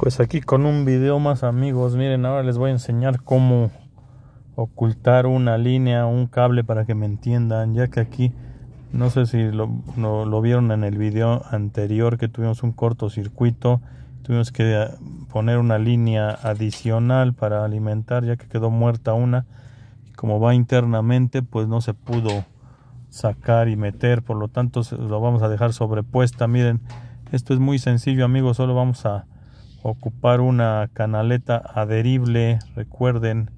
Pues aquí con un video más amigos, miren, ahora les voy a enseñar cómo ocultar una línea, un cable para que me entiendan, ya que aquí no sé si lo, vieron en el video anterior que tuvimos un cortocircuito, tuvimos que eh, poner una línea adicional para alimentar ya que quedó muerta una, como va internamente pues no se pudo sacar y meter, por lo tanto lo vamos a dejar sobrepuesta, miren, esto es muy sencillo amigos, solo vamos a ocupar una canaleta adherible. Recuerden,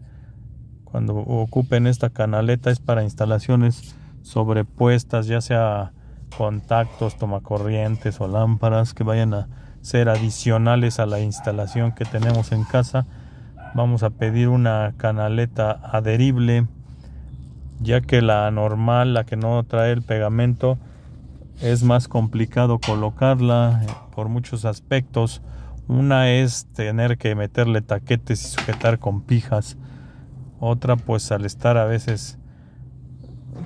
cuando ocupen esta canaleta es para instalaciones sobrepuestas, ya sea contactos, tomacorrientes o lámparas que vayan a ser adicionales a la instalación que tenemos en casa. Vamos a pedir una canaleta adherible, ya que la normal, la que no trae el pegamento, es más complicado colocarla eh, por muchos aspectos una es tener que meterle taquetes y sujetar con pijas. Otra pues al estar a veces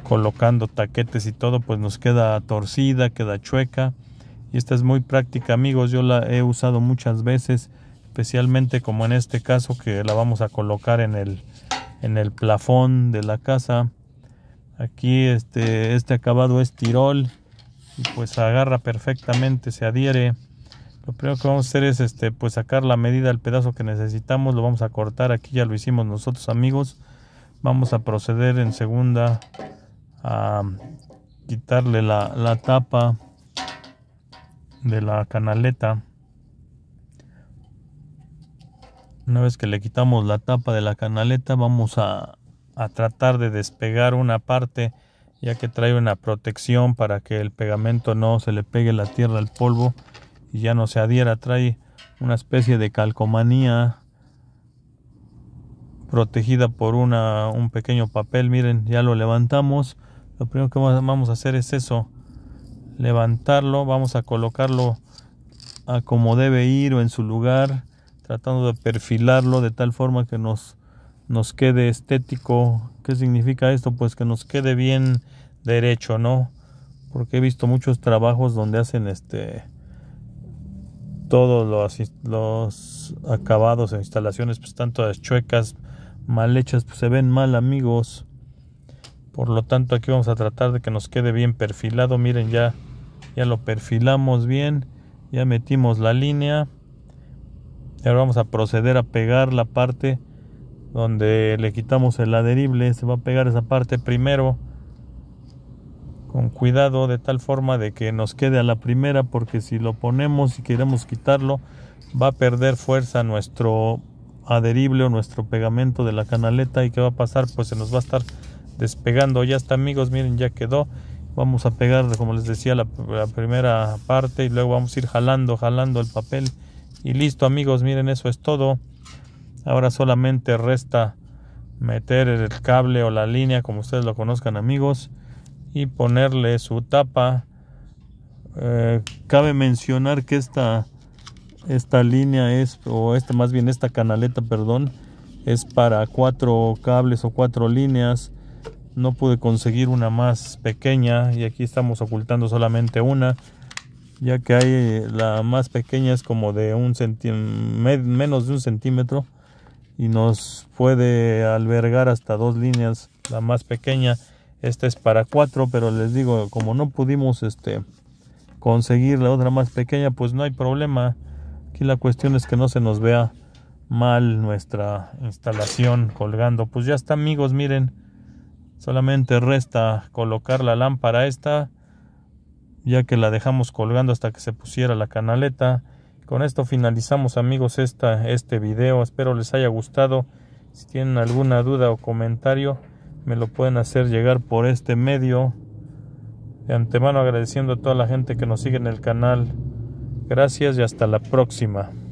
colocando taquetes y todo pues nos queda torcida, queda chueca. Y esta es muy práctica amigos, yo la he usado muchas veces, especialmente como en este caso que la vamos a colocar en el, en el plafón de la casa. Aquí este, este acabado es tirol y pues agarra perfectamente, se adhiere. Lo primero que vamos a hacer es este, pues sacar la medida del pedazo que necesitamos. Lo vamos a cortar. Aquí ya lo hicimos nosotros, amigos. Vamos a proceder en segunda a quitarle la, tapa de la canaleta. Una vez que le quitamos la tapa de la canaleta, vamos a, a, tratar de despegar una parte, ya que trae una protección para que el pegamento no se le pegue la tierra al polvo y ya no se adhiera, trae una especie de calcomanía protegida por un pequeño papel, miren, ya lo levantamos, lo primero que vamos a hacer es eso, levantarlo, vamos a colocarlo a como debe ir o en su lugar, tratando de perfilarlo de tal forma que nos, nos quede estético. ¿Qué significa esto? Pues que nos quede bien derecho, ¿no? Porque he visto muchos trabajos donde hacen este todos los, acabados e instalaciones pues, están todas chuecas, mal hechas, pues, se ven mal amigos. Por lo tanto aquí vamos a tratar de que nos quede bien perfilado. Miren ya, ya lo perfilamos bien, ya metimos la línea. ahora vamos a proceder a pegar la parte donde le quitamos el adherible. Se va a pegar esa parte primero con cuidado de tal forma de que nos quede a la primera porque si lo ponemos y queremos quitarlo va a perder fuerza nuestro adherible o nuestro pegamento de la canaleta y que va a pasar pues se nos va a estar despegando ya está amigos miren ya quedó vamos a pegar como les decía la, la primera parte y luego vamos a ir jalando jalando el papel y listo amigos miren eso es todo ahora solamente resta meter el cable o la línea como ustedes lo conozcan amigos y ponerle su tapa. Eh, cabe mencionar que esta, esta línea es, o esta, más bien esta canaleta, perdón, es para cuatro cables o cuatro líneas. No pude conseguir una más pequeña y aquí estamos ocultando solamente una ya que hay la más pequeña es como de un centímetro menos de un centímetro y nos puede albergar hasta dos líneas la más pequeña esta es para cuatro, pero les digo, como no pudimos este, conseguir la otra más pequeña, pues no hay problema. Aquí la cuestión es que no se nos vea mal nuestra instalación colgando. Pues ya está amigos, miren. Solamente resta colocar la lámpara esta, ya que la dejamos colgando hasta que se pusiera la canaleta. Con esto finalizamos amigos esta, este video. Espero les haya gustado. Si tienen alguna duda o comentario me lo pueden hacer llegar por este medio. De antemano agradeciendo a toda la gente que nos sigue en el canal. Gracias y hasta la próxima.